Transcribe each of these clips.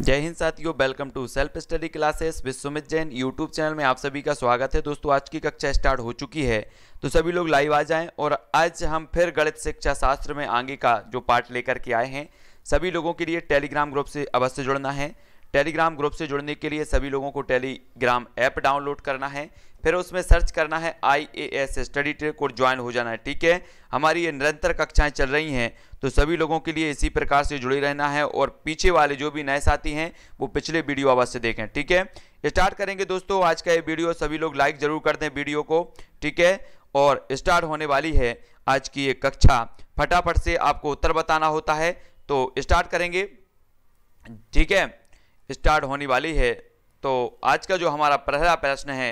जय हिंद साथियों welcome to self study classes with Sumit Jain YouTube channel में आप सभी का स्वागत है दोस्तों आज की कक्षा स्टार्ट हो चुकी है तो सभी लोग लाइव आ जाएं और आज हम फिर गणित शिक्षा शास्त्र में आगे का जो पार्ट लेकर के आए हैं सभी लोगों के लिए टेलीग्राम ग्रुप से अवश्य जुड़ना है टेलीग्राम ग्रुप से जुड़ने के लिए सभी लोगों को टेलीग्राम ऐप डाउनलोड करना है फिर उसमें सर्च करना है I A S study trade code join हो जाना है ठीक है हमारी ये निरंतर कक्षाएं चल रही हैं तो सभी लोगों के लिए इसी प्रकार से जुड़े रहना है और पीछे वाले जो भी नए साथी हैं वो पिछले वीडियो अवश्य देखें ठीक है स्टार्ट करेंगे दोस्तों आज का ये वीडियो सभी लोग लाइक जरूर कर दें वीडियो को ठीक है और स्टार्ट होने वाली है आज की ये कक्षा फटाफट से आपको उत्तर बताना होता है तो स्टार्ट करेंगे ठीक है स्टार्ट होने वाली है तो आज का जो हमारा पहला प्रश्न है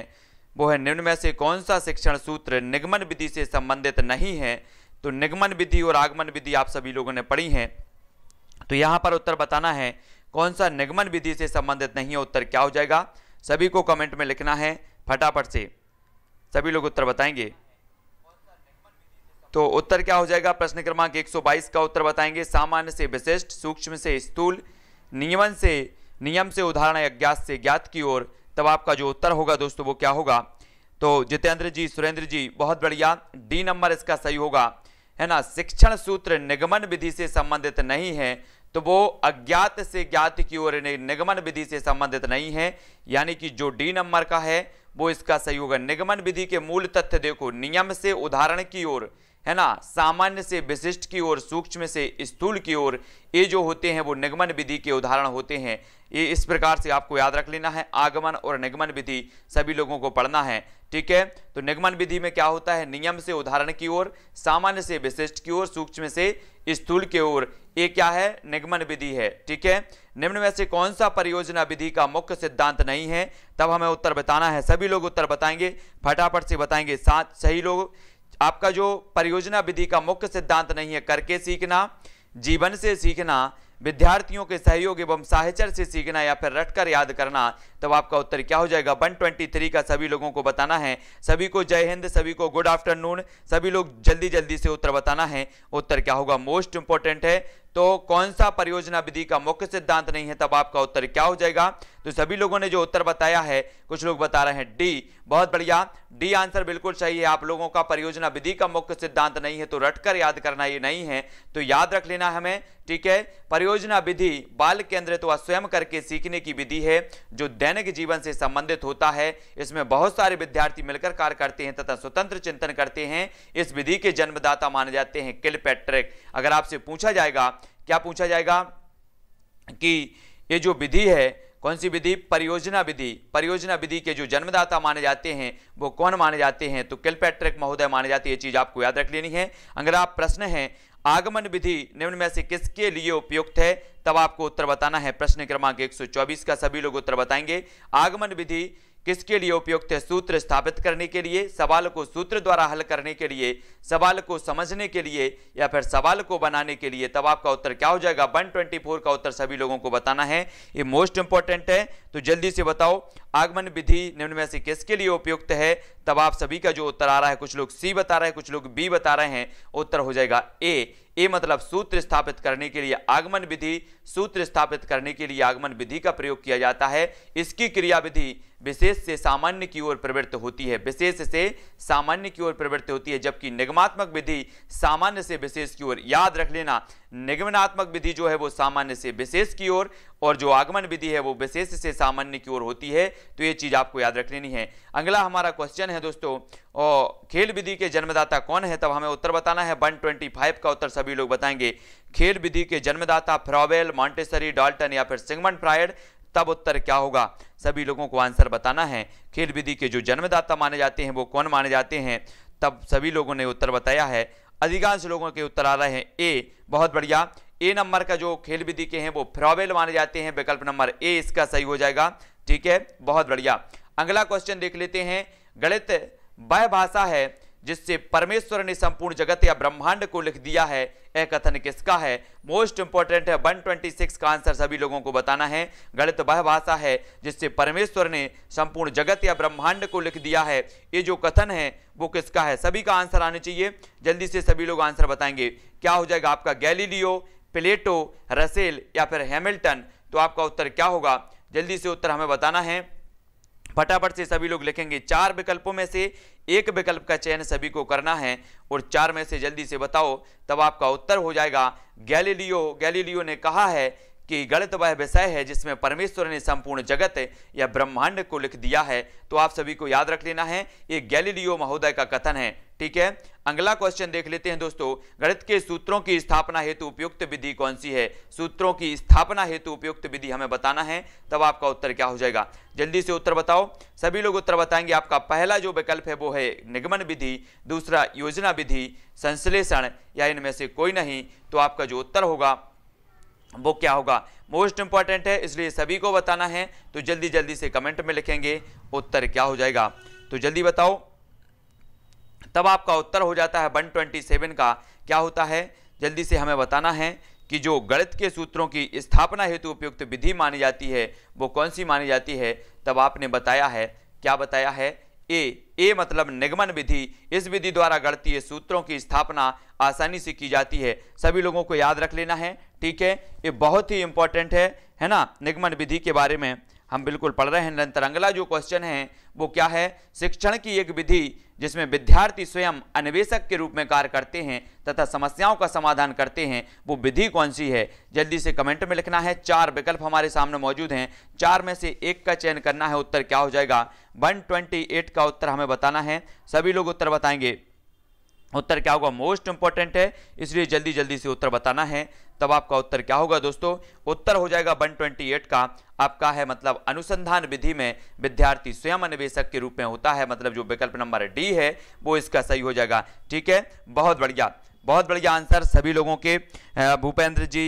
वो है निम्न में से कौन सा शिक्षण सूत्र निगमन विधि से संबंधित नहीं है तो निगमन विधि और आगमन विधि आप सभी लोगों ने पढ़ी है तो यहाँ पर उत्तर बताना है कौन सा निगमन विधि से संबंधित नहीं है उत्तर क्या हो जाएगा सभी को कमेंट में लिखना है फटाफट से सभी लोग उत्तर बताएंगे तो उत्तर क्या हो जाएगा प्रश्न क्रमांक 122 का उत्तर बताएंगे सामान्य से विशिष्ट सूक्ष्म से स्थूल नियमन से नियम से उदाहरण अज्ञात से ज्ञात की ओर तब आपका जो उत्तर होगा दोस्तों वो क्या होगा तो जितेंद्र जी सुरेंद्र जी बहुत बढ़िया डी नंबर इसका सही होगा है ना शिक्षण सूत्र निगमन विधि से संबंधित नहीं है तो वो अज्ञात से ज्ञात की ओर निगमन विधि से संबंधित नहीं है यानी कि जो डी नंबर का है वो इसका सही होगा निगमन विधि के मूल तथ्य देखो नियम से उदाहरण की ओर है ना सामान्य से विशिष्ट की ओर सूक्ष्म से स्थूल की ओर ये जो होते हैं वो निगमन विधि के उदाहरण होते हैं ये इस प्रकार से आपको याद रख लेना है आगमन और निगमन विधि सभी लोगों को पढ़ना है ठीक है तो निगमन विधि में क्या होता है नियम से उदाहरण की ओर सामान्य से विशिष्ट की ओर सूक्ष्म से स्थूल की ओर ये क्या है निगमन विधि है ठीक है निम्न में से कौन सा परियोजना विधि का मुख्य सिद्धांत नहीं है तब हमें उत्तर बताना है सभी लोग उत्तर बताएंगे फटाफट से बताएंगे सात सही लोग आपका जो परियोजना विधि का मुख्य सिद्धांत नहीं है करके सीखना जीवन से सीखना विद्यार्थियों के सहयोग एवं साहचर से सीखना या फिर रटकर याद करना तब आपका उत्तर क्या हो जाएगा 123 का सभी लोगों को बताना है सभी को जय हिंद सभी को गुड आफ्टरनून सभी लोग जल्दी जल्दी से उत्तर बताना है उत्तर क्या होगा मोस्ट इंपॉर्टेंट है तो कौन सा परियोजना विधि का मुख्य सिद्धांत नहीं है तब आपका उत्तर क्या हो जाएगा तो सभी लोगों ने जो उत्तर बताया है कुछ लोग बता रहे हैं डी बहुत बढ़िया डी आंसर बिल्कुल सही है आप लोगों का परियोजना विधि का मुख्य सिद्धांत नहीं है तो रटकर याद करना ये नहीं है तो याद रख लेना हमें ठीक है परियोजना विधि बाल केंद्रित व स्वयं करके सीखने की विधि है जो दैनिक जीवन से संबंधित होता है इसमें बहुत सारे विद्यार्थी मिलकर कार्य करते हैं तथा स्वतंत्र चिंतन करते हैं इस विधि के जन्मदाता माने जाते हैं किल पैट्रिक अगर आपसे पूछा जाएगा क्या पूछा जाएगा कि ये जो विधि है कौन सी विधि परियोजना विधि परियोजना विधि के जो जन्मदाता माने जाते हैं वो कौन माने जाते हैं तो किलपैट्रिक महोदय माने जाते हैं ये चीज़ आपको याद रख लेनी है अगला प्रश्न है आगमन विधि निम्न में से किसके लिए उपयुक्त है तब आपको उत्तर बताना है प्रश्न क्रमांक 124 का सभी लोग उत्तर बताएंगे आगमन विधि किसके लिए उपयुक्त है सूत्र स्थापित करने के लिए सवाल को सूत्र द्वारा हल करने के लिए सवाल को समझने के लिए या फिर सवाल को बनाने के लिए तब आपका उत्तर क्या हो जाएगा वन ट्वेंटी फोर का उत्तर सभी लोगों को बताना है ये मोस्ट इंपॉर्टेंट है तो जल्दी से बताओ आगमन विधि निम्न में से किसके लिए उपयुक्त है तब आप सभी का जो उत्तर आ रहा है कुछ लोग सी बता रहे हैं कुछ लोग बी बता रहे हैं उत्तर हो जाएगा ए ए मतलब सूत्र स्थापित करने के लिए आगमन विधि सूत्र स्थापित करने के लिए आगमन विधि का प्रयोग किया जाता है इसकी क्रियाविधि विशेष से सामान्य की ओर प्रवृत्त होती है विशेष से सामान्य की ओर प्रवृत्त होती है जबकि निगमात्मक विधि सामान्य से विशेष की ओर याद रख लेना निगमनात्मक विधि जो है वो सामान्य से विशेष की ओर और, और जो आगमन विधि है वो विशेष से सामान्य की ओर होती है तो ये चीज़ आपको याद रख लेनी है अगला हमारा क्वेश्चन है दोस्तों खेल विधि के जन्मदाता कौन है तब हमें उत्तर बताना है वन का उत्तर सभी सभी लोग बताएंगे खेल विधि के जन्मदाता फ्रॉवेल मॉन्टेसरी डॉल्टन या फिर सिंगमन प्रायड तब उत्तर क्या होगा सभी लोगों को आंसर बताना है खेल विधि के जो जन्मदाता माने जाते हैं वो कौन माने जाते हैं तब सभी लोगों ने उत्तर बताया है अधिकांश लोगों के उत्तर आ रहे हैं ए बहुत बढ़िया ए नंबर का जो खेल विधि के हैं वो फ्रॉवेल माने जाते हैं विकल्प नंबर ए इसका सही हो जाएगा ठीक है बहुत बढ़िया अगला क्वेश्चन देख लेते हैं गणित वह भाषा है जिससे परमेश्वर ने संपूर्ण जगत या ब्रह्मांड को लिख दिया है यह कथन किसका है मोस्ट इंपॉर्टेंट है 126 का आंसर सभी लोगों को बताना है गणित वह भाषा है जिससे परमेश्वर ने संपूर्ण जगत या ब्रह्मांड को लिख दिया है ये जो कथन है वो किसका है सभी का आंसर आना चाहिए जल्दी से सभी लोग आंसर बताएंगे क्या हो जाएगा आपका गैलीलियो प्लेटो रसेल या फिर हैमिल्टन तो आपका उत्तर क्या होगा जल्दी से उत्तर हमें बताना है फटाफट से सभी लोग लिखेंगे चार विकल्पों में से एक विकल्प का चयन सभी को करना है और चार में से जल्दी से बताओ तब आपका उत्तर हो जाएगा गैलीलियो गैलीलियो ने कहा है कि गणित वह विषय है जिसमें परमेश्वर ने संपूर्ण जगत या ब्रह्मांड को लिख दिया है तो आप सभी को याद रख लेना है ये गैलीलियो महोदय का कथन है ठीक है अगला क्वेश्चन देख लेते हैं दोस्तों गणित के सूत्रों की स्थापना हेतु उपयुक्त विधि कौन सी है सूत्रों की स्थापना हेतु उपयुक्त विधि हमें बताना है तब आपका उत्तर क्या हो जाएगा जल्दी से उत्तर बताओ सभी लोग उत्तर बताएंगे आपका पहला जो विकल्प है वो है निगमन विधि दूसरा योजना विधि संश्लेषण या इनमें से कोई नहीं तो आपका जो उत्तर होगा वो क्या होगा मोस्ट इंपॉर्टेंट है इसलिए सभी को बताना है तो जल्दी जल्दी से कमेंट में लिखेंगे उत्तर क्या हो जाएगा तो जल्दी बताओ तब आपका उत्तर हो जाता है 127 का क्या होता है जल्दी से हमें बताना है कि जो गणित के सूत्रों की स्थापना हेतु उपयुक्त विधि मानी जाती है वो कौन सी मानी जाती है तब आपने बताया है क्या बताया है ए ए मतलब निगमन विधि इस विधि द्वारा गणतीय सूत्रों की स्थापना आसानी से की जाती है सभी लोगों को याद रख लेना है ठीक है ये बहुत ही इंपॉर्टेंट है है ना निगमन विधि के बारे में हम बिल्कुल पढ़ रहे हैं निरंतर अगला जो क्वेश्चन है वो क्या है शिक्षण की एक विधि जिसमें विद्यार्थी स्वयं अन्वेषक के रूप में कार्य करते हैं तथा समस्याओं का समाधान करते हैं वो विधि कौन सी है जल्दी से कमेंट में लिखना है चार विकल्प हमारे सामने मौजूद हैं चार में से एक का चयन करना है उत्तर क्या हो जाएगा वन का उत्तर हमें बताना है सभी लोग उत्तर बताएंगे उत्तर क्या होगा मोस्ट इंपॉर्टेंट है इसलिए जल्दी जल्दी से उत्तर बताना है तब आपका उत्तर क्या होगा दोस्तों उत्तर हो जाएगा 128 का आपका है मतलब अनुसंधान विधि में विद्यार्थी स्वयं अन्वेषक के रूप में होता है मतलब जो विकल्प नंबर डी है वो इसका सही हो जाएगा ठीक है बहुत बढ़िया बहुत बढ़िया आंसर सभी लोगों के भूपेंद्र जी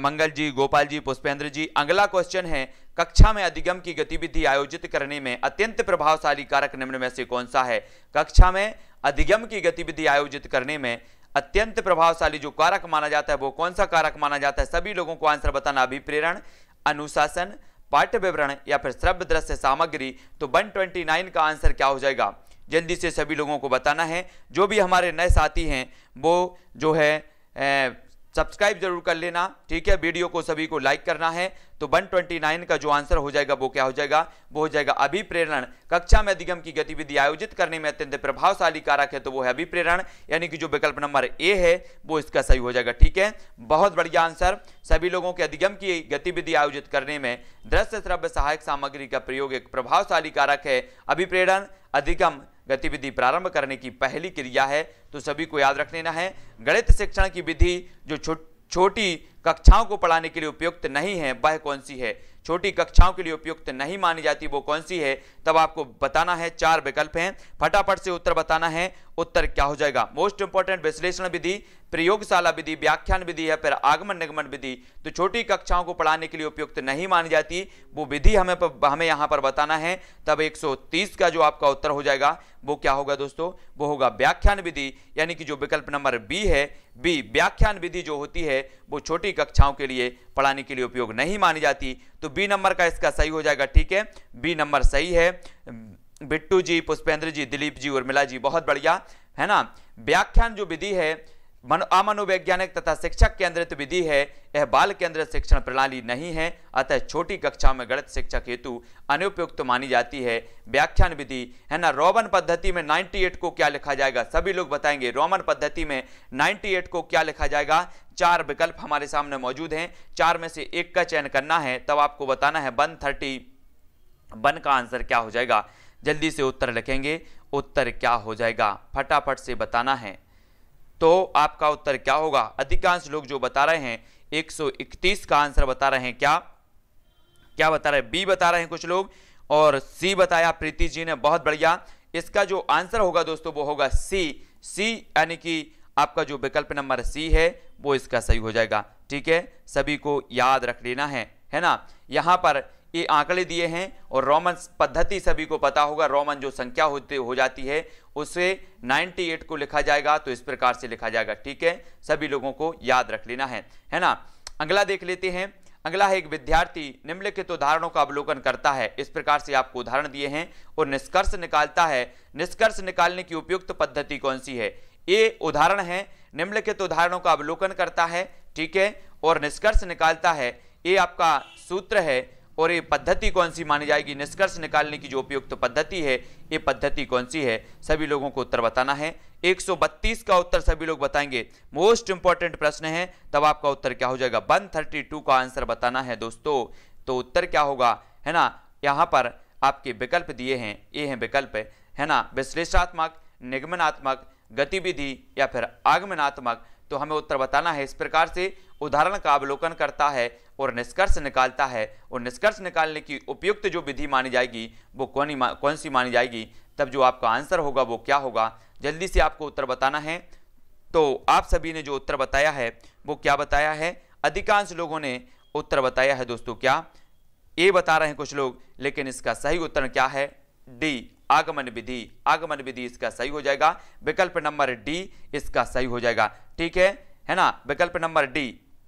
मंगल जी गोपाल जी पुष्पेंद्र जी अगला क्वेश्चन है कक्षा में अधिगम की गतिविधि आयोजित करने में अत्यंत प्रभावशाली कारक निम्न में से कौन सा है कक्षा में अधिगम की गतिविधि आयोजित करने में अत्यंत प्रभावशाली जो कारक माना जाता है वो कौन सा कारक माना जाता है सभी लोगों को आंसर बताना अभिप्रेरण अनुशासन पाठ्य विवरण या फिर श्रव्य दृश्य सामग्री तो 129 का आंसर क्या हो जाएगा जल्दी से सभी लोगों को बताना है जो भी हमारे नए साथी हैं वो जो है सब्सक्राइब जरूर कर लेना ठीक है वीडियो को सभी को लाइक करना है तो 129 का जो आंसर हो जाएगा वो क्या हो जाएगा वो हो जाएगा अभिप्रेरण कक्षा में अधिगम की गतिविधि आयोजित करने में अत्यंत प्रभावशाली कारक है तो वो है अभिप्रेरण यानी कि जो विकल्प नंबर ए है वो इसका सही हो जाएगा ठीक है बहुत बढ़िया आंसर सभी लोगों के अधिगम की गतिविधि आयोजित करने में दृश्य श्रव्य सहायक सामग्री का प्रयोग एक प्रभावशाली कारक है अभिप्रेरण अधिगम गतिविधि प्रारंभ करने की पहली क्रिया है तो सभी को याद रख लेना है गणित शिक्षण की विधि जो छोटी कक्षाओं को पढ़ाने के लिए उपयुक्त नहीं है वह कौन सी है छोटी कक्षाओं के लिए उपयुक्त नहीं मानी जाती वो कौन सी है तब आपको बताना है चार विकल्प हैं फटाफट से उत्तर बताना है उत्तर क्या हो जाएगा मोस्ट इंपॉर्टेंट विश्लेषण विधि प्रयोगशाला विधि व्याख्यान विधि या फिर आगमन निगमन विधि तो छोटी कक्षाओं को पढ़ाने के लिए उपयुक्त नहीं मानी जाती वो विधि हमें पर, हमें यहाँ पर बताना है तब एक का जो आपका उत्तर हो जाएगा वो क्या होगा दोस्तों वो होगा व्याख्यान विधि यानी कि जो विकल्प नंबर बी है बी व्याख्यान विधि जो होती है वो छोटी कक्षाओं के लिए पढ़ाने के लिए उपयोग नहीं मानी जाती तो बी नंबर का इसका सही हो जाएगा ठीक है बी नंबर सही है बिट्टू जी पुष्पेंद्र जी दिलीप जी उर्मिला जी बहुत बढ़िया है ना व्याख्यान जो विधि है मनो अमनोवैज्ञानिक तथा शिक्षक केंद्रित विधि है यह बाल केंद्रित शिक्षण प्रणाली नहीं है अतः छोटी कक्षा में गणित शिक्षक हेतु अनुपयुक्त मानी जाती है व्याख्यान विधि है ना रोमन पद्धति में 98 को क्या लिखा जाएगा सभी लोग बताएंगे रोमन पद्धति में 98 को क्या लिखा जाएगा चार विकल्प हमारे सामने मौजूद हैं चार में से एक का चयन करना है तब आपको बताना है वन थर्टी वन का आंसर क्या हो जाएगा जल्दी से उत्तर लिखेंगे उत्तर क्या हो जाएगा फटाफट से बताना है तो आपका उत्तर क्या होगा अधिकांश लोग जो बता रहे हैं 131 का आंसर बता रहे हैं क्या क्या बता रहे हैं बी बता रहे हैं कुछ लोग और सी बताया प्रीति जी ने बहुत बढ़िया इसका जो आंसर होगा दोस्तों वो होगा सी सी यानी कि आपका जो विकल्प नंबर सी है वो इसका सही हो जाएगा ठीक है सभी को याद रख लेना है है ना यहाँ पर ये आंकड़े दिए हैं और रोमन पद्धति सभी को पता होगा रोमन जो संख्या होते हो जाती है उसे 98 को लिखा जाएगा तो इस प्रकार से लिखा जाएगा ठीक है सभी लोगों को याद रख लेना है है ना अगला देख लेते हैं अगला है एक विद्यार्थी निम्नलिखित उदाहरणों का अवलोकन करता है इस प्रकार से आपको उदाहरण दिए हैं और निष्कर्ष निकालता है निष्कर्ष निकालने की उपयुक्त पद्धति कौन सी है ये उदाहरण है निम्नलिखित उदाहरणों का अवलोकन करता है ठीक है और निष्कर्ष निकालता है ये आपका सूत्र है और ये पद्धति कौन सी मानी जाएगी निष्कर्ष निकालने की जो उपयुक्त तो पद्धति है ये पद्धति कौन सी है सभी लोगों को उत्तर बताना है 132 का उत्तर सभी लोग बताएंगे मोस्ट इंपॉर्टेंट प्रश्न है तब आपका उत्तर क्या हो जाएगा 132 का आंसर बताना है दोस्तों तो उत्तर क्या होगा है ना यहाँ पर आपके विकल्प दिए हैं ये हैं विकल्प है ना विश्लेषात्मक निगमनात्मक गतिविधि या फिर आगमनात्मक तो हमें उत्तर बताना है इस प्रकार से उदाहरण का अवलोकन करता है और निष्कर्ष निकालता है और निष्कर्ष निकालने की उपयुक्त जो विधि मानी जाएगी वो कौन कौन सी मानी जाएगी तब जो आपका आंसर होगा वो क्या होगा जल्दी से आपको उत्तर बताना है तो आप सभी ने जो उत्तर बताया है वो क्या बताया है अधिकांश लोगों ने उत्तर बताया है दोस्तों क्या ए बता रहे हैं कुछ लोग लेकिन इसका सही उत्तर क्या है डी आगमन विधि आगमन विधि इसका सही हो जाएगा विकल्प नंबर डी इसका सही हो जाएगा ठीक है है ना विकल्प नंबर डी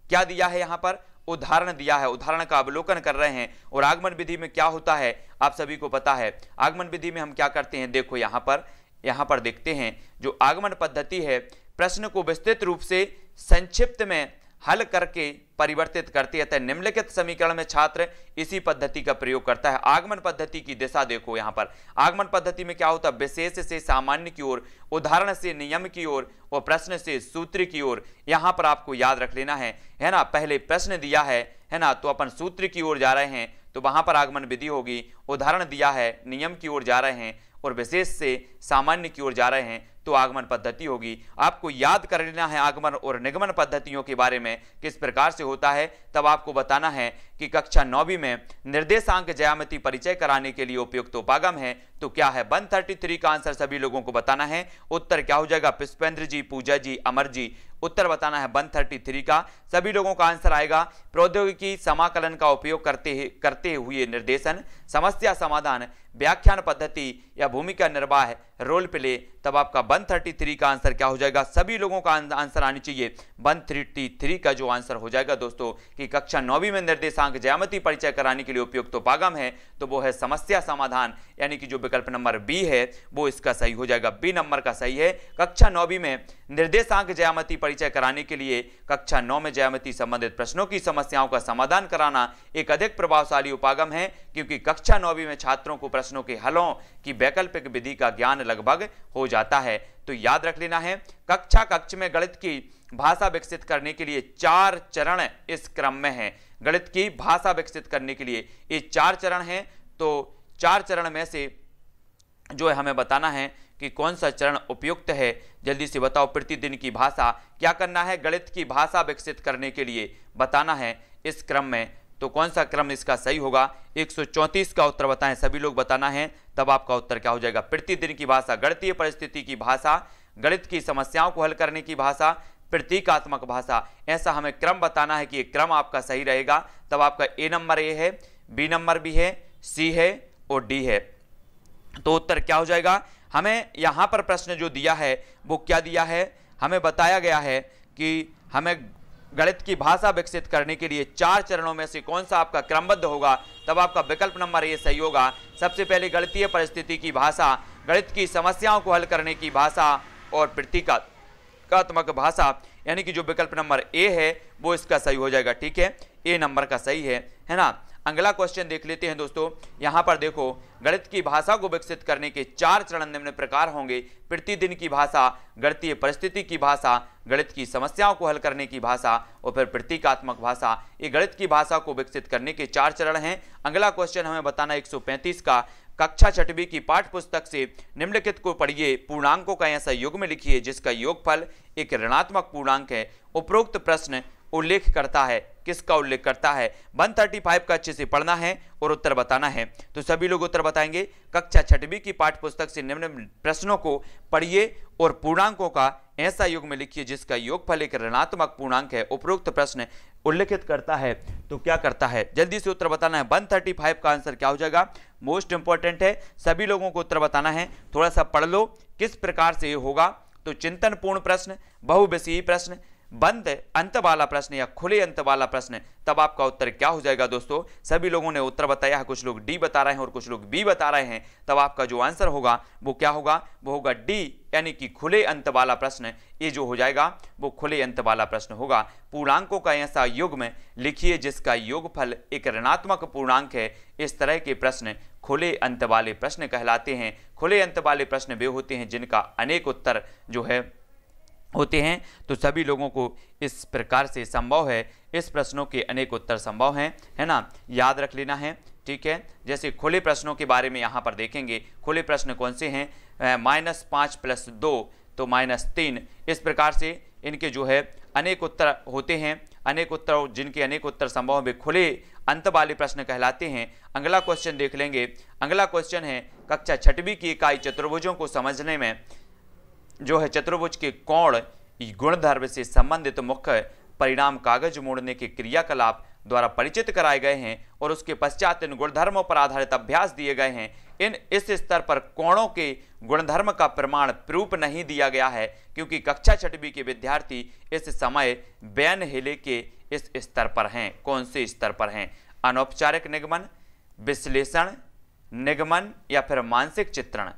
क्या दिया है यहां पर उदाहरण दिया है उदाहरण का अवलोकन कर रहे हैं और आगमन विधि में क्या होता है आप सभी को पता है आगमन विधि में हम क्या करते हैं देखो यहां पर यहां पर देखते हैं जो आगमन पद्धति है प्रश्न को विस्तृत रूप से संक्षिप्त में हल करके परिवर्तित करती है निम्नलिखित समीकरण में छात्र इसी पद्धति का प्रयोग करता है आगमन पद्धति की दिशा देखो यहाँ पर आगमन पद्धति में क्या होता है विशेष से सामान्य की ओर उदाहरण से नियम की ओर और प्रश्न से सूत्र की ओर यहाँ पर आपको याद रख लेना है है ना पहले प्रश्न दिया है है ना तो अपन सूत्र की ओर जा रहे हैं तो वहां पर आगमन विधि होगी उदाहरण दिया है नियम की ओर जा रहे हैं और विशेष से सामान्य की ओर जा रहे हैं तो आगमन पद्धति होगी आपको याद कर लेना है आगमन और निगमन पद्धतियों के बारे में किस प्रकार से होता है तब आपको बताना है कि कक्षा नौवीं में निर्देशांक ज्यामिति परिचय कराने के लिए उपयुक्त उपागम है तो क्या है वन थर्टी थ्री का आंसर सभी लोगों को बताना है उत्तर क्या हो जाएगा पुष्पेंद्र जी पूजा जी अमर जी उत्तर बताना है वन थर्टी थ्री का सभी लोगों का आंसर आएगा प्रौद्योगिकी समाकलन का उपयोग करते करते हुए निर्देशन समस्या समाधान व्याख्यान पद्धति या भूमिका निर्वाह रोल प्ले तब आपका वन थ्री का आंसर क्या हो जाएगा सभी लोगों का आंसर आनी चाहिए वन थ्री का जो आंसर हो जाएगा दोस्तों कि कक्षा नौवीं में निर्देशांक पूर्णांक ज्यामिति परिचय कराने के लिए उपयुक्त तो उपागम है तो वो है समस्या समाधान यानी कि जो विकल्प नंबर बी है वो इसका सही हो जाएगा बी नंबर का सही है कक्षा नौवीं में निर्देशांक ज्यामिति परिचय कराने के लिए कक्षा नौ में ज्यामिति संबंधित प्रश्नों की समस्याओं का समाधान कराना एक अधिक प्रभावशाली उपागम है क्योंकि कक्षा नौवीं में छात्रों को प्रश्नों के हलों की वैकल्पिक विधि का ज्ञान लगभग हो जाता है तो याद रख लेना है कक्षा कक्ष में गणित की भाषा विकसित करने के लिए चार चरण इस क्रम में हैं गणित की भाषा विकसित करने के लिए ये चार चरण हैं तो चार चरण में से जो है हमें बताना है कि कौन सा चरण उपयुक्त है जल्दी से बताओ प्रतिदिन की भाषा क्या करना है गणित की भाषा विकसित करने के लिए बताना है इस क्रम में तो कौन सा क्रम इसका सही होगा 134 का उत्तर बताएं सभी लोग बताना है तब आपका उत्तर क्या हो जाएगा प्रतिदिन की भाषा गणितीय परिस्थिति की भाषा गणित की समस्याओं को हल करने की भाषा प्रतीकात्मक भाषा ऐसा हमें क्रम बताना है कि ये क्रम आपका सही रहेगा तब आपका ए नंबर ए है बी नंबर भी है सी है और डी है तो उत्तर क्या हो जाएगा हमें यहाँ पर प्रश्न जो दिया है वो क्या दिया है हमें बताया गया है कि हमें गणित की भाषा विकसित करने के लिए चार चरणों में से कौन सा आपका क्रमबद्ध होगा तब आपका विकल्प नंबर ये सही होगा सबसे पहले गणितीय परिस्थिति की भाषा गणित की समस्याओं को हल करने की भाषा और प्रतीकात्मक प्रतीकात्मक भाषा यानी कि जो विकल्प नंबर ए है वो इसका सही हो जाएगा ठीक है ए नंबर का सही है है ना अगला क्वेश्चन देख लेते हैं दोस्तों यहाँ पर देखो गणित की भाषा को विकसित करने के चार चरण निम्न प्रकार होंगे प्रतिदिन की भाषा गणितीय परिस्थिति की भाषा गणित की समस्याओं को हल करने की भाषा और फिर प्रतीकात्मक भाषा ये गणित की भाषा को विकसित करने के चार चरण हैं अगला क्वेश्चन हमें बताना 135 का कक्षा छठवी की पाठ पुस्तक से निम्नलिखित को पढ़िए पूर्णांकों का ऐसा योग में लिखिए जिसका योगफल एक ऋणात्मक पूर्णांक है उपरोक्त प्रश्न उल्लेख करता है किसका उल्लेख करता है 135 का अच्छे से पढ़ना है और उत्तर बताना है तो सभी लोग उत्तर बताएंगे कक्षा छठवीं की पाठ्य पुस्तक से निम्न प्रश्नों को पढ़िए और पूर्णांकों का ऐसा युग में लिखिए जिसका योग फल एक ऋणात्मक पूर्णांक है उपरोक्त प्रश्न उल्लेखित करता है तो क्या करता है जल्दी से उत्तर बताना है फाइव का आंसर क्या हो जाएगा मोस्ट इंपॉर्टेंट है सभी लोगों को उत्तर बताना है थोड़ा सा पढ़ लो किस प्रकार से ये होगा तो चिंतन पूर्ण प्रश्न बहुविषयी प्रश्न बंद अंत वाला प्रश्न या खुले अंत वाला प्रश्न तब आपका उत्तर क्या हो जाएगा दोस्तों सभी लोगों ने उत्तर बताया है कुछ लोग डी बता रहे हैं और कुछ लोग बी बता रहे हैं तब आपका जो आंसर होगा वो क्या होगा वो होगा डी यानी कि खुले अंत वाला प्रश्न ये जो हो जाएगा वो खुले अंत वाला प्रश्न होगा पूर्णांकों का ऐसा युग में लिखिए जिसका योगफल एक ऋणात्मक पूर्णांक है इस तरह के प्रश्न खुले अंत वाले प्रश्न कहलाते हैं खुले अंत वाले प्रश्न वे होते हैं जिनका अनेक उत्तर जो है होते हैं तो सभी लोगों को इस प्रकार से संभव है इस प्रश्नों के अनेक उत्तर संभव हैं है ना याद रख लेना है ठीक है जैसे खुले प्रश्नों के बारे में यहाँ पर देखेंगे खुले प्रश्न कौन से हैं माइनस पाँच प्लस दो तो माइनस तीन इस प्रकार से इनके जो है अनेक उत्तर होते हैं अनेक उत्तर जिनके अनेक उत्तर संभव में खुले अंत वाले प्रश्न कहलाते हैं अगला क्वेश्चन देख लेंगे अगला क्वेश्चन है कक्षा छठवीं की इकाई चतुर्भुजों को समझने में जो है चतुर्भुज के कोण गुणधर्म से संबंधित मुख्य परिणाम कागज मोड़ने के क्रियाकलाप द्वारा परिचित कराए गए हैं और उसके पश्चात इन गुणधर्मों पर आधारित अभ्यास दिए गए हैं इन इस स्तर पर कोणों के गुणधर्म का प्रमाण प्रूप नहीं दिया गया है क्योंकि कक्षा छठवीं के विद्यार्थी इस समय बैन हिले के इस स्तर पर हैं कौन से स्तर पर हैं अनौपचारिक निगमन विश्लेषण निगमन या फिर मानसिक चित्रण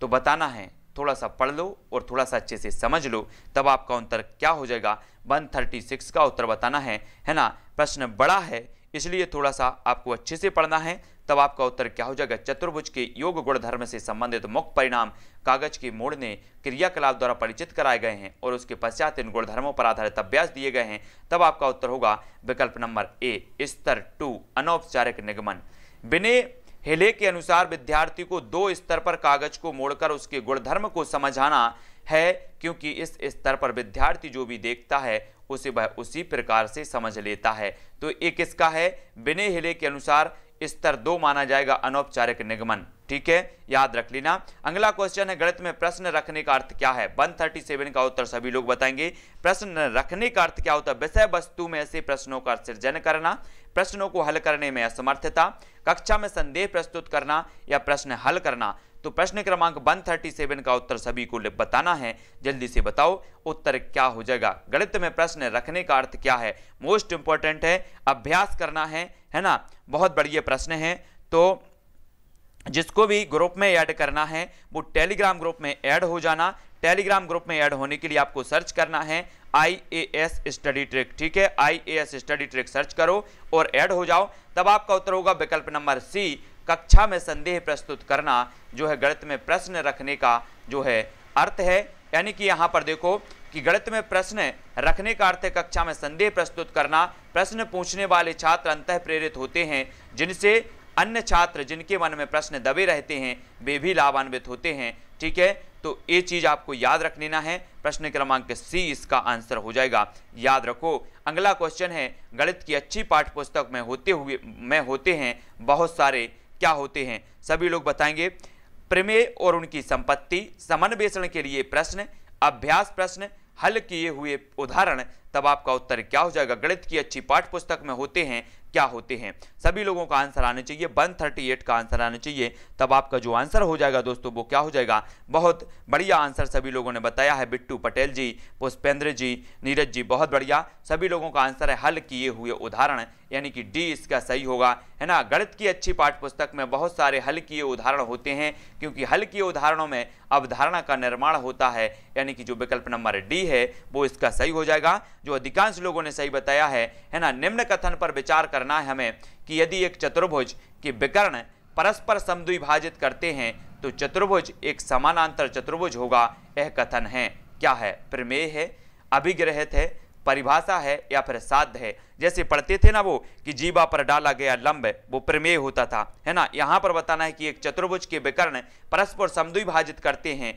तो बताना है थोड़ा सा पढ़ लो और थोड़ा सा अच्छे से समझ लो तब आपका उत्तर क्या हो जाएगा 136 का उत्तर बताना है है ना प्रश्न बड़ा है इसलिए थोड़ा सा आपको अच्छे से पढ़ना है तब आपका उत्तर क्या हो जाएगा चतुर्भुज के योग गुणधर्म से संबंधित तो मुख्य परिणाम कागज के मोड़ ने क्रियाकलाप द्वारा परिचित कराए गए हैं और उसके पश्चात इन गुणधर्मों पर आधारित अभ्यास दिए गए हैं तब आपका उत्तर होगा विकल्प नंबर ए स्तर टू अनौपचारिक निगमन बिने हेले के अनुसार विद्यार्थी को दो स्तर पर कागज को मोड़कर उसके गुणधर्म को समझाना है क्योंकि इस स्तर पर विद्यार्थी जो भी देखता है उसे वह उसी प्रकार से समझ लेता है तो एक इसका है बिने हिले के अनुसार स्तर दो माना जाएगा अनौपचारिक निगमन ठीक है याद रख लेना अगला क्वेश्चन है गणित में प्रश्न रखने का अर्थ क्या है 137 का उत्तर सभी लोग बताएंगे प्रश्न रखने का अर्थ क्या होता है विषय वस्तु में ऐसे प्रश्नों का सृजन करना प्रश्नों को हल करने में असमर्थता कक्षा में संदेह प्रस्तुत करना या प्रश्न हल करना तो प्रश्न क्रमांक वन थर्टी सेवन का उत्तर सभी को बताना है जल्दी से बताओ उत्तर क्या हो जाएगा गणित में प्रश्न रखने का अर्थ क्या है मोस्ट इंपॉर्टेंट है अभ्यास करना है है ना बहुत बढ़िया प्रश्न है तो जिसको भी ग्रुप में ऐड करना है वो टेलीग्राम ग्रुप में ऐड हो जाना टेलीग्राम ग्रुप में ऐड होने के लिए आपको सर्च करना है I A S study trick ठीक है I A S study trick search करो और ऐड हो जाओ तब आपका उत्तर होगा विकल्प नंबर सी कक्षा में संदेह प्रस्तुत करना जो है गणित में प्रश्न रखने का जो है अर्थ है यानी कि यहाँ पर देखो कि गणित में प्रश्न रखने का अर्थ कक्षा में संदेह प्रस्तुत करना प्रश्न पूछने वाले छात्र अंत प्रेरित होते हैं जिनसे अन्य छात्र जिनके मन में प्रश्न दबे रहते हैं वे भी लाभान्वित होते हैं ठीक है तो ये चीज़ आपको याद रख लेना है प्रश्न क्रमांक सी इसका आंसर हो जाएगा याद रखो अगला क्वेश्चन है गणित की अच्छी पाठ पुस्तक में होते हुए में होते हैं बहुत सारे क्या होते हैं सभी लोग बताएंगे प्रमेय और उनकी संपत्ति समन्वेषण के लिए प्रश्न अभ्यास प्रश्न हल किए हुए उदाहरण तब आपका उत्तर क्या हो जाएगा गणित की अच्छी पाठ्य पुस्तक में होते हैं क्या होते हैं सभी लोगों का आंसर आना चाहिए वन थर्टी एट का आंसर आना चाहिए तब आपका जो आंसर हो जाएगा दोस्तों वो क्या हो जाएगा बहुत बढ़िया आंसर सभी लोगों ने बताया है बिट्टू पटेल जी पुष्पेंद्र जी नीरज जी बहुत बढ़िया सभी लोगों का आंसर है हल किए हुए उदाहरण यानी कि डी इसका सही होगा है ना गणित की अच्छी पाठ्यपुस्तक में बहुत सारे हल किए उदाहरण होते हैं क्योंकि हल किए उदाहरणों में अवधारणा का निर्माण होता है यानी कि जो विकल्प नंबर डी है वो इसका सही हो जाएगा जो अधिकांश लोगों ने सही बताया है है ना निम्न कथन पर विचार करना है हमें कि यदि एक चतुर्भुज के विकर्ण परस्पर समद्विभाजित करते हैं तो चतुर्भुज एक समानांतर चतुर्भुज होगा यह कथन है क्या है प्रमेय है अभिग्रहित है परिभाषा है या फिर साध है जैसे पढ़ते थे ना वो कि जीवा पर डाला गया लंब वो प्रमेय होता था है ना यहाँ पर बताना है कि एक चतुर्भुज के विकर्ण परस्पर समद्विभाजित करते हैं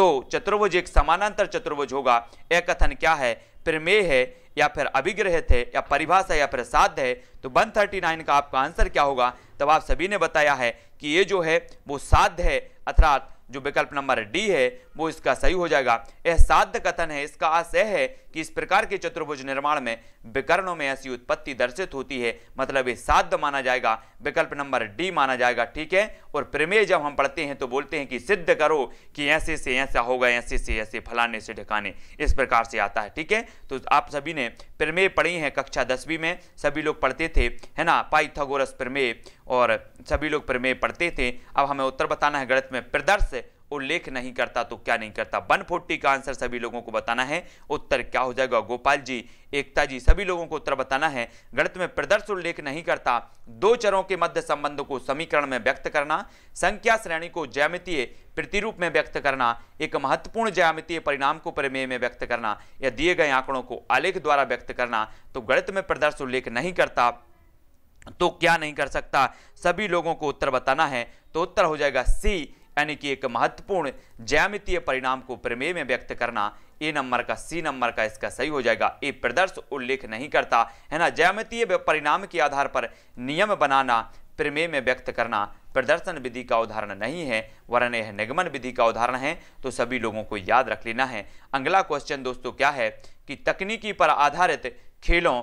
तो चतुर्भुज एक समानांतर चतुर्भुज होगा यह कथन क्या है प्रमेय है या फिर अभिग्रहित है या परिभाषा या फिर साध है तो वन थर्टी नाइन का आपका आंसर क्या होगा तब आप सभी ने बताया है कि ये जो है वो साध है अर्थात जो विकल्प नंबर डी है वो इसका सही हो जाएगा यह साध कथन है इसका आशय है कि इस प्रकार के चतुर्भुज निर्माण में विकर्णों में ऐसी उत्पत्ति दर्शित होती है मतलब ये साध माना जाएगा विकल्प नंबर डी माना जाएगा ठीक है और प्रमेय जब हम पढ़ते हैं तो बोलते हैं कि सिद्ध करो कि ऐसे से ऐसा होगा ऐसे से ऐसे फलाने से ढकाने इस प्रकार से आता है ठीक है तो आप सभी ने प्रमेय पढ़ी है कक्षा दसवीं में सभी लोग पढ़ते थे है ना पाइथागोरस प्रमेय और सभी लोग प्रमेय पढ़ते थे अब हमें उत्तर बताना है गणित में प्रदर्श उल्लेख नहीं करता तो क्या नहीं करता वन फोर्टी का आंसर सभी लोगों को बताना है उत्तर क्या हो जाएगा गोपाल जी एकता जी सभी लोगों को उत्तर बताना है गणित में प्रदर्श उल्लेख नहीं करता दो चरों के मध्य संबंध को समीकरण में व्यक्त करना संख्या श्रेणी को ज्यामितीय प्रतिरूप में व्यक्त करना एक महत्वपूर्ण ज्यामितीय परिणाम को परिमेय में व्यक्त करना या दिए गए आंकड़ों को आलेख द्वारा व्यक्त करना तो गणित में प्रदर्श उल्लेख नहीं करता तो क्या नहीं कर सकता सभी लोगों को उत्तर बताना है तो उत्तर हो जाएगा सी यानी कि एक महत्वपूर्ण ज्यामितीय परिणाम को प्रमेय में व्यक्त करना ए नंबर का सी नंबर का इसका सही हो जाएगा ए प्रदर्श उल्लेख नहीं करता है ना ज्यामितीय परिणाम के आधार पर नियम बनाना प्रमेय में व्यक्त करना प्रदर्शन विधि का उदाहरण नहीं है वरन यह निगमन विधि का उदाहरण है तो सभी लोगों को याद रख लेना है अगला क्वेश्चन दोस्तों क्या है कि तकनीकी पर आधारित खेलों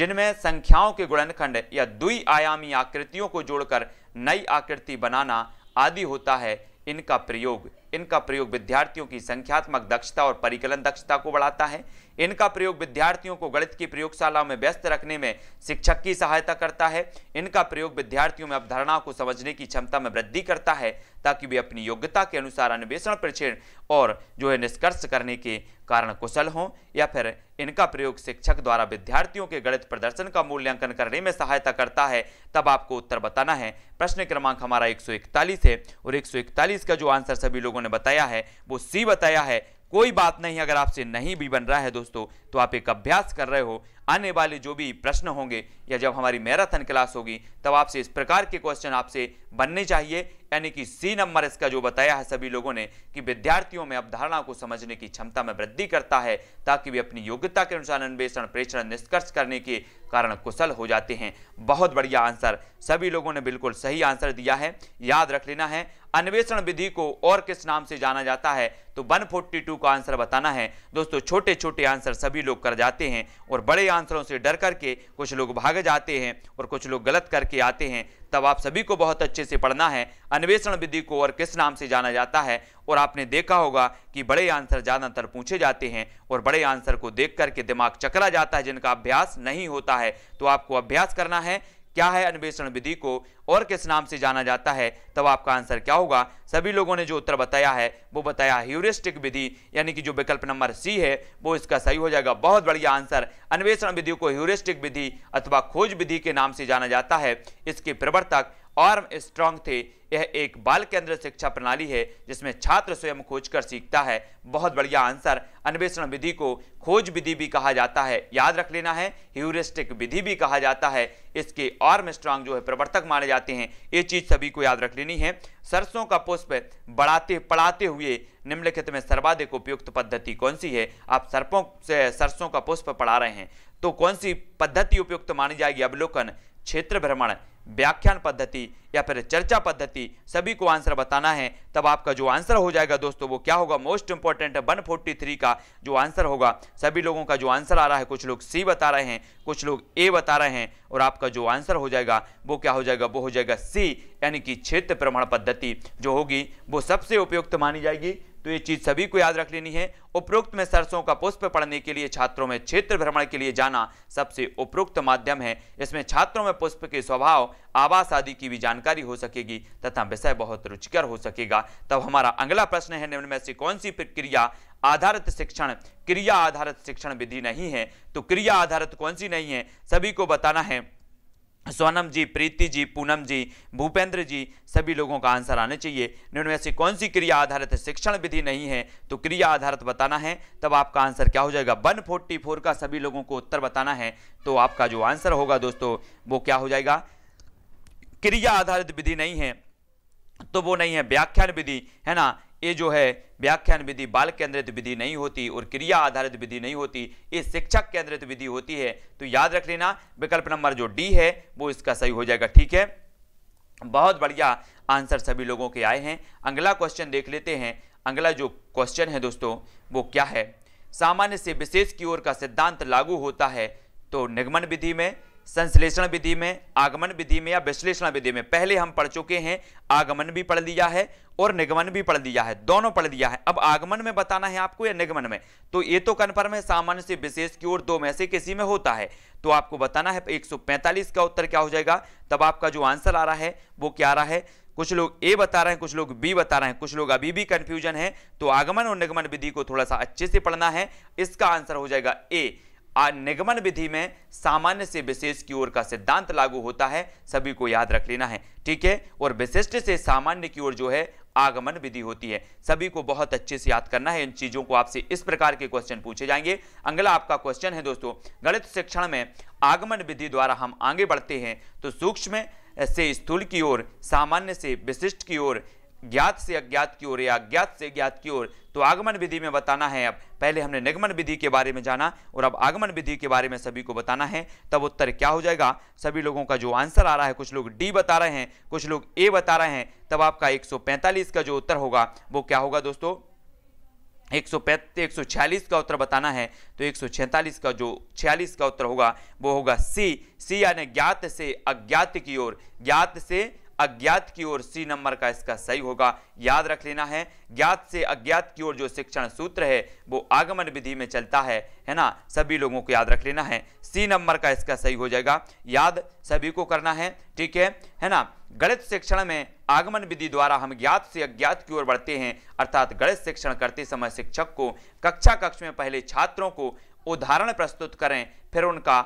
जिनमें संख्याओं के गुणनखंड या द्वि आयामी आकृतियों को जोड़कर नई आकृति बनाना आदि होता है इनका प्रयोग इनका प्रयोग विद्यार्थियों की संख्यात्मक दक्षता और परिकलन दक्षता को बढ़ाता है इनका प्रयोग विद्यार्थियों को गणित की प्रयोगशाला में व्यस्त रखने में शिक्षक की सहायता करता है इनका प्रयोग विद्यार्थियों में अवधारणाओं को समझने की क्षमता में वृद्धि करता है ताकि वे अपनी योग्यता के अनुसार अन्वेषण परीक्षण और जो है निष्कर्ष करने के कारण कुशल हों या फिर इनका प्रयोग शिक्षक द्वारा विद्यार्थियों के गणित प्रदर्शन का मूल्यांकन करने में सहायता करता है तब आपको उत्तर बताना है प्रश्न क्रमांक हमारा 141 है और 141 का जो आंसर सभी लोगों ने बताया है वो सी बताया है कोई बात नहीं अगर आपसे नहीं भी बन रहा है दोस्तों तो आप एक अभ्यास कर रहे हो आने वाले जो भी प्रश्न होंगे या जब हमारी मैराथन क्लास होगी तब आपसे इस प्रकार के क्वेश्चन आपसे बनने चाहिए यानी कि सी नंबर इसका जो बताया है सभी लोगों ने कि विद्यार्थियों में अवधारणा को समझने की क्षमता में वृद्धि करता है ताकि वे अपनी योग्यता के अनुसार अन्वेषण प्रेषण निष्कर्ष करने के कारण कुशल हो जाते हैं बहुत बढ़िया आंसर सभी लोगों ने बिल्कुल सही आंसर दिया है याद रख लेना है अन्वेषण विधि को और किस नाम से जाना जाता है तो 142 का आंसर बताना है दोस्तों छोटे छोटे आंसर सभी लोग कर जाते हैं और बड़े आंसरों से डर करके कुछ लोग भाग जाते हैं और कुछ लोग गलत करके आते हैं तब आप सभी को बहुत अच्छे से पढ़ना है अन्वेषण विधि को और किस नाम से जाना जाता है और आपने देखा होगा कि बड़े आंसर ज़्यादातर पूछे जाते हैं और बड़े आंसर को देख करके दिमाग चकरा जाता है जिनका अभ्यास नहीं होता है तो आपको अभ्यास करना है क्या है अन्वेषण विधि को और किस नाम से जाना जाता है तब आपका आंसर क्या होगा सभी लोगों ने जो उत्तर बताया है वो बताया ह्यूरिस्टिक विधि यानी कि जो विकल्प नंबर सी है वो इसका सही हो जाएगा बहुत बढ़िया आंसर अन्वेषण विधि को ह्यूरिस्टिक विधि अथवा खोज विधि के नाम से जाना जाता है इसके प्रवर्तक आर्म स्ट्रॉन्ग थे यह एक बाल केंद्र शिक्षा प्रणाली है जिसमें छात्र स्वयं खोज कर सीखता है बहुत बढ़िया आंसर अन्वेषण विधि को खोज विधि भी कहा जाता है याद रख लेना है ह्यूरिस्टिक विधि भी कहा जाता है इसके और स्ट्रांग जो है प्रवर्तक माने जाते हैं ये चीज सभी को याद रख लेनी है सरसों का पुष्प बढ़ाते पढ़ाते हुए निम्नलिखित में सर्वाधिक उपयुक्त पद्धति कौन सी है आप सर्पों से सरसों का पुष्प पढ़ा रहे हैं तो कौन सी पद्धति उपयुक्त मानी जाएगी अवलोकन क्षेत्र भ्रमण व्याख्यान पद्धति या फिर चर्चा पद्धति सभी को आंसर बताना है तब आपका जो आंसर हो जाएगा दोस्तों वो क्या होगा most important one forty three का जो आंसर होगा सभी लोगों का जो आंसर आ रहा है कुछ लोग सी बता रहे हैं कुछ लोग ए बता रहे हैं और आपका जो आंसर हो जाएगा वो क्या हो जाएगा वो हो जाएगा सी यानी कि क्षेत्र प्रमाण पद्धति जो होगी वो सबसे उपयुक्त मानी जाएगी तो ये चीज सभी को याद रख लेनी है उपरोक्त में सरसों का पुष्प पढ़ने के लिए छात्रों में क्षेत्र भ्रमण के लिए जाना सबसे उपरोक्त माध्यम है इसमें छात्रों में पुष्प के स्वभाव आवास आदि की भी जानकारी हो सकेगी तथा विषय बहुत रुचिकर हो सकेगा तब हमारा अगला प्रश्न है निम्न में से कौन सी प्रक्रिया आधारित शिक्षण क्रिया आधारित शिक्षण विधि नहीं है तो क्रिया आधारित कौन सी नहीं है सभी को बताना है सोनम जी प्रीति जी पूनम जी भूपेंद्र जी सभी लोगों का आंसर आना चाहिए इनमें से कौन सी क्रिया आधारित शिक्षण विधि नहीं है तो क्रिया आधारित बताना है तब आपका आंसर क्या हो जाएगा वन फोर्टी फोर का सभी लोगों को उत्तर बताना है तो आपका जो आंसर होगा दोस्तों वो क्या हो जाएगा क्रिया आधारित विधि नहीं है तो वो नहीं है व्याख्यान विधि है ना ये जो है व्याख्यान विधि बाल केंद्रित विधि नहीं होती और क्रिया आधारित विधि नहीं होती ये शिक्षक केंद्रित विधि होती है तो याद रख लेना विकल्प नंबर जो डी है वो इसका सही हो जाएगा ठीक है बहुत बढ़िया आंसर सभी लोगों के आए हैं अगला क्वेश्चन देख लेते हैं अगला जो क्वेश्चन है दोस्तों वो क्या है सामान्य से विशेष की ओर का सिद्धांत लागू होता है तो निगमन विधि में संश्लेषण विधि में आगमन विधि में या विश्लेषण विधि में पहले हम पढ़ चुके हैं आगमन भी पढ़ लिया है और निगमन भी पढ़ लिया है दोनों पढ़ लिया है अब आगमन में बताना है आपको या निगमन में तो ये तो कन्फर्म है सामान्य से विशेष की ओर दो में से किसी में होता है तो आपको बताना है 145 का उत्तर क्या हो जाएगा तब आपका जो आंसर आ रहा है वो क्या आ रहा है कुछ लोग ए बता रहे हैं कुछ लोग बी बता रहे हैं कुछ लोग अभी भी कंफ्यूजन है तो आगमन और निगमन विधि को थोड़ा सा अच्छे से पढ़ना है इसका आंसर हो जाएगा ए निगमन विधि में सामान्य से विशेष की ओर का सिद्धांत लागू होता है सभी को याद रख लेना है ठीक है और विशिष्ट से सामान्य की ओर जो है आगमन विधि होती है सभी को बहुत अच्छे से याद करना है इन चीजों को आपसे इस प्रकार के क्वेश्चन पूछे जाएंगे अगला आपका क्वेश्चन है दोस्तों गणित शिक्षण में आगमन विधि द्वारा हम आगे बढ़ते हैं तो सूक्ष्म से स्थूल की ओर सामान्य से विशिष्ट की ओर ज्ञात से अज्ञात की ओर या अज्ञात से ज्ञात की ओर तो आगमन विधि में बताना है अब पहले हमने निगमन विधि के बारे में जाना और अब आगमन विधि के बारे में सभी को बताना है तब उत्तर क्या हो जाएगा सभी लोगों का जो आंसर आ रहा है कुछ लोग डी बता रहे हैं कुछ लोग ए बता रहे हैं तब आपका एक का जो उत्तर होगा वो क्या होगा दोस्तों एक सौ पैंतीस का उत्तर बताना है तो एक का जो छियालीस का उत्तर होगा वो होगा सी सी यानी ज्ञात से अज्ञात की ओर ज्ञात से अज्ञात की ओर सी नंबर का इसका सही होगा याद रख लेना है ज्ञात से अज्ञात की ओर जो शिक्षण सूत्र है वो आगमन विधि में चलता है है ना सभी लोगों को याद रख लेना है सी नंबर का इसका सही हो जाएगा याद सभी को करना है ठीक है है ना गणित शिक्षण में आगमन विधि द्वारा हम ज्ञात से अज्ञात की ओर बढ़ते हैं अर्थात गणित शिक्षण करते समय शिक्षक को कक्षा कक्ष में पहले छात्रों को उदाहरण प्रस्तुत करें फिर उनका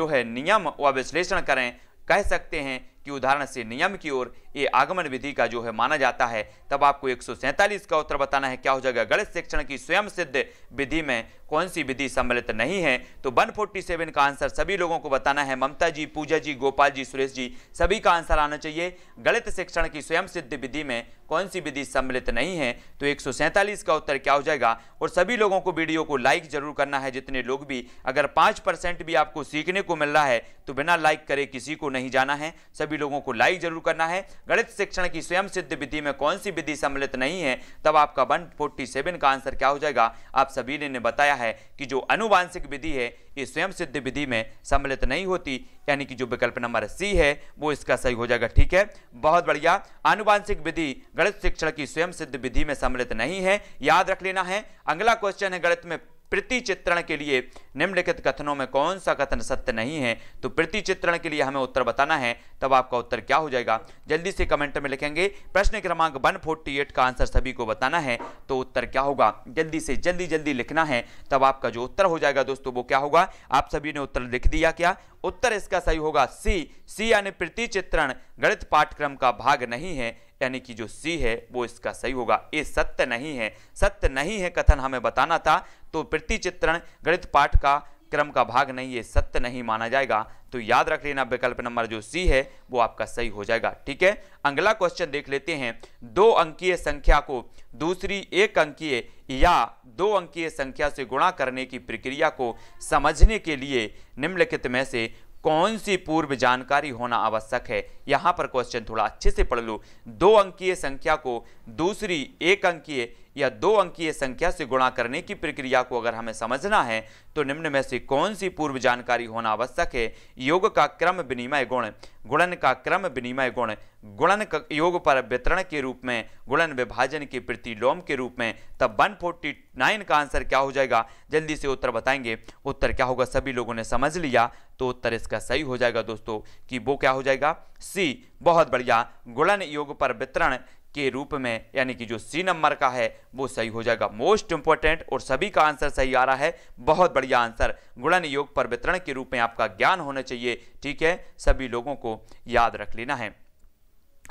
जो है नियम व विश्लेषण करें कह सकते हैं कि उदाहरण से नियम की ओर ये आगमन विधि का जो है माना जाता है तब आपको एक का उत्तर बताना है क्या हो जाएगा गणित शिक्षण की स्वयं सिद्ध विधि में कौन सी विधि सम्मिलित नहीं है तो 147 का आंसर सभी लोगों को बताना है ममता जी पूजा जी गोपाल जी सुरेश जी सभी का आंसर आना चाहिए गणित शिक्षण की स्वयं सिद्ध विधि में कौन सी विधि सम्मिलित नहीं है तो एक का उत्तर क्या हो जाएगा और सभी लोगों को वीडियो को लाइक जरूर करना है जितने लोग भी अगर पाँच भी आपको सीखने को मिल रहा है तो बिना लाइक करे किसी को नहीं जाना है सभी सभी लोगों को लाइक जरूर करना है गणित शिक्षण की स्वयं सिद्ध विधि में कौन सी विधि सम्मिलित नहीं है तब आपका वन फोर्टी सेवन का आंसर क्या हो जाएगा आप सभी ने बताया है कि जो अनुवांशिक विधि है ये स्वयं सिद्ध विधि में सम्मिलित नहीं होती यानी कि जो विकल्प नंबर सी है वो इसका सही हो जाएगा ठीक है बहुत बढ़िया अनुवांशिक विधि गणित शिक्षण की स्वयं सिद्ध विधि में सम्मिलित नहीं है याद रख लेना है अगला क्वेश्चन है गणित में प्रतिचित्रण के लिए निम्नलिखित कथनों में कौन सा कथन सत्य नहीं है तो प्रतिचित्रण के लिए हमें उत्तर बताना है तब आपका उत्तर क्या हो जाएगा जल्दी से कमेंट में लिखेंगे प्रश्न क्रमांक वन फोर्टी एट का आंसर सभी को बताना है तो उत्तर क्या होगा जल्दी से जल्दी जल्दी लिखना है तब आपका जो उत्तर हो जाएगा दोस्तों वो क्या होगा आप सभी ने उत्तर लिख दिया क्या उत्तर इसका सही होगा सी सी यानी प्रतिचित्रण गणित पाठ्यक्रम का भाग नहीं है यानी कि जो सी है वो इसका सही होगा ए सत्य नहीं है सत्य नहीं है कथन हमें बताना था तो प्रतिचित्रण गणित पाठ का क्रम का भाग नहीं ये सत्य नहीं माना जाएगा तो याद रख लेना विकल्प नंबर जो सी है वो आपका सही हो जाएगा ठीक है अगला क्वेश्चन देख लेते हैं दो अंकीय संख्या को दूसरी एक अंकीय या दो अंकीय संख्या से गुणा करने की प्रक्रिया को समझने के लिए निम्नलिखित में से कौन सी पूर्व जानकारी होना आवश्यक है यहाँ पर क्वेश्चन थोड़ा अच्छे से पढ़ लो दो अंकीय संख्या को दूसरी एक अंकीय या दो अंकीय संख्या से गुणा करने की प्रक्रिया को अगर हमें समझना है तो निम्न में से कौन सी पूर्व जानकारी होना आवश्यक है योग का क्रम विनिमय गुण गुणन का क्रम विनिमय गुण गुणन योग पर वितरण के रूप में गुणन विभाजन के प्रतिलोम के रूप में तब नाइन का आंसर क्या हो जाएगा जल्दी से उत्तर बताएंगे उत्तर क्या होगा सभी लोगों ने समझ लिया तो उत्तर इसका सही हो जाएगा दोस्तों कि वो क्या हो जाएगा सी बहुत बढ़िया गुणन योग पर वितरण के रूप में यानी कि जो सी नंबर का है वो सही हो जाएगा मोस्ट इंपॉर्टेंट और सभी का आंसर सही आ रहा है बहुत बढ़िया आंसर गुणन योग पर वितरण के रूप में आपका ज्ञान होना चाहिए ठीक है सभी लोगों को याद रख लेना है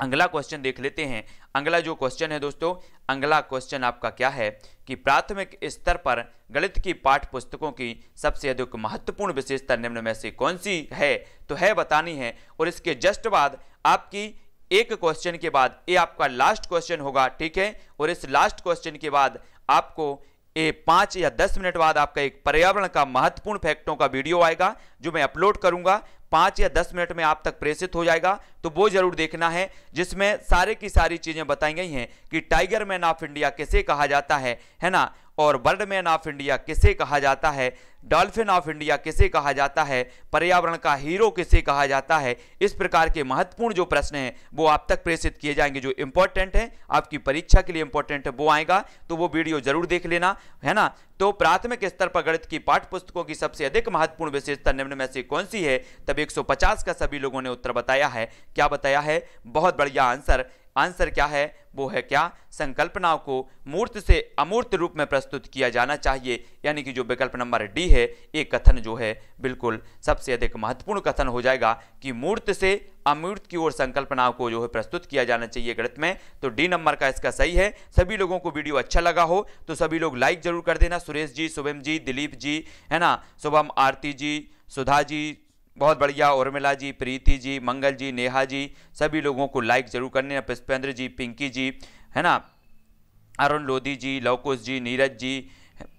अगला क्वेश्चन देख लेते हैं अगला जो क्वेश्चन है दोस्तों अगला क्वेश्चन आपका क्या है कि प्राथमिक स्तर पर गणित की पाठ पुस्तकों की सबसे अधिक महत्वपूर्ण विशेषता निम्न में से कौन सी है तो है बतानी है और इसके जस्ट बाद आपकी एक क्वेश्चन के बाद ये आपका लास्ट क्वेश्चन होगा ठीक है और इस लास्ट क्वेश्चन के बाद आपको ये पांच या दस मिनट बाद आपका एक पर्यावरण का महत्वपूर्ण फैक्टों का वीडियो आएगा जो मैं अपलोड करूंगा पांच या दस मिनट में आप तक प्रेषित हो जाएगा तो वो जरूर देखना है जिसमें सारे की सारी चीज़ें बताई गई हैं कि टाइगर मैन ऑफ इंडिया कैसे कहा जाता है है ना और बर्डमैन ऑफ इंडिया किसे कहा जाता है डॉल्फिन ऑफ इंडिया किसे कहा जाता है पर्यावरण का हीरो किसे कहा जाता है इस प्रकार के महत्वपूर्ण जो प्रश्न हैं वो आप तक प्रेषित किए जाएंगे जो इंपॉर्टेंट हैं आपकी परीक्षा के लिए इंपॉर्टेंट है वो आएगा तो वो वीडियो जरूर देख लेना है ना तो प्राथमिक स्तर पर गणित की पाठ्य पुस्तकों की सबसे अधिक महत्वपूर्ण विशेषता निम्न में से कौन सी है तब एक का सभी लोगों ने उत्तर बताया है क्या बताया है बहुत बढ़िया आंसर आंसर क्या है वो है क्या संकल्पनाओं को मूर्त से अमूर्त रूप में प्रस्तुत किया जाना चाहिए यानी कि जो विकल्प नंबर डी है ये कथन जो है बिल्कुल सबसे अधिक महत्वपूर्ण कथन हो जाएगा कि मूर्त से अमूर्त की ओर संकल्पनाओं को जो है प्रस्तुत किया जाना चाहिए गणित में तो डी नंबर का इसका सही है सभी लोगों को वीडियो अच्छा लगा हो तो सभी लोग लाइक जरूर कर देना सुरेश जी शुभम जी दिलीप जी है ना शुभम आरती जी सुधा जी बहुत बढ़िया उर्मिला जी प्रीति जी मंगल जी नेहा जी सभी लोगों को लाइक जरूर करने पुष्पेंद्र जी पिंकी जी है ना अरुण लोधी जी लवकुश जी नीरज जी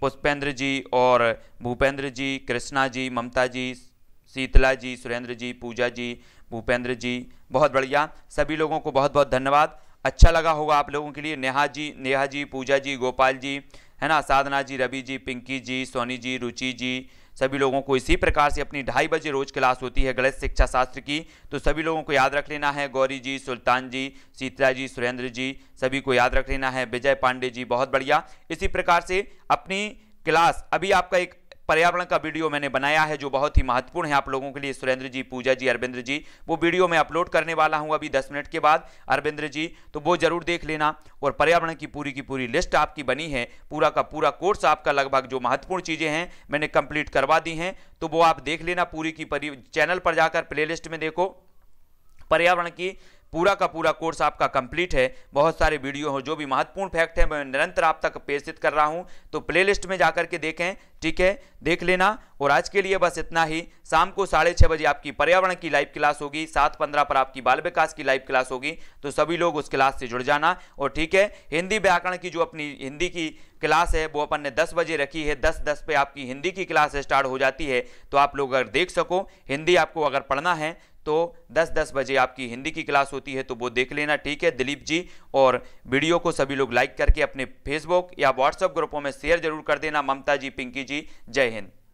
पुष्पेंद्र जी और भूपेंद्र जी कृष्णा जी ममता जी शीतला जी सुरेंद्र जी पूजा जी भूपेंद्र जी बहुत बढ़िया सभी लोगों को बहुत बहुत धन्यवाद अच्छा लगा होगा आप लोगों के लिए नेहा जी नेहा जी पूजा जी गोपाल जी है ना साधना जी रवि जी पिंकी जी सोनी जी रुचि जी सभी लोगों को इसी प्रकार से अपनी ढाई बजे रोज क्लास होती है गणित शिक्षा शास्त्र की तो सभी लोगों को याद रख लेना है गौरी जी सुल्तान जी सीतला जी सुरेंद्र जी सभी को याद रख लेना है विजय पांडे जी बहुत बढ़िया इसी प्रकार से अपनी क्लास अभी आपका एक पर्यावरण का वीडियो मैंने बनाया है जो बहुत ही महत्वपूर्ण है आप लोगों के लिए सुरेंद्र जी पूजा जी अरविंद्र जी वो वीडियो मैं अपलोड करने वाला हूँ अभी दस मिनट के बाद अरविंद्र जी तो वो जरूर देख लेना और पर्यावरण की पूरी की पूरी लिस्ट आपकी बनी है पूरा का पूरा कोर्स आपका लगभग जो महत्वपूर्ण चीज़ें हैं मैंने कंप्लीट करवा दी हैं तो वो आप देख लेना पूरी की चैनल पर जाकर प्ले में देखो पर्यावरण की पूरा का पूरा कोर्स आपका कंप्लीट है बहुत सारे वीडियो हो जो भी महत्वपूर्ण फैक्ट है मैं निरंतर आप तक प्रेषित कर रहा हूँ तो प्लेलिस्ट में जाकर के देखें ठीक है देख लेना और आज के लिए बस इतना ही शाम को साढ़े छः बजे आपकी पर्यावरण की लाइव क्लास होगी सात पंद्रह पर आपकी बाल विकास की लाइव क्लास होगी तो सभी लोग उस क्लास से जुड़ जाना और ठीक है हिंदी व्याकरण की जो अपनी हिंदी की क्लास है वो अपन ने दस बजे रखी है दस दस पे आपकी हिंदी की क्लास स्टार्ट हो जाती है तो आप लोग अगर देख सको हिंदी आपको अगर पढ़ना है तो 10-10 बजे आपकी हिंदी की क्लास होती है तो वो देख लेना ठीक है दिलीप जी और वीडियो को सभी लोग लाइक करके अपने फेसबुक या व्हाट्सएप ग्रुपों में शेयर जरूर कर देना ममता जी पिंकी जी जय हिंद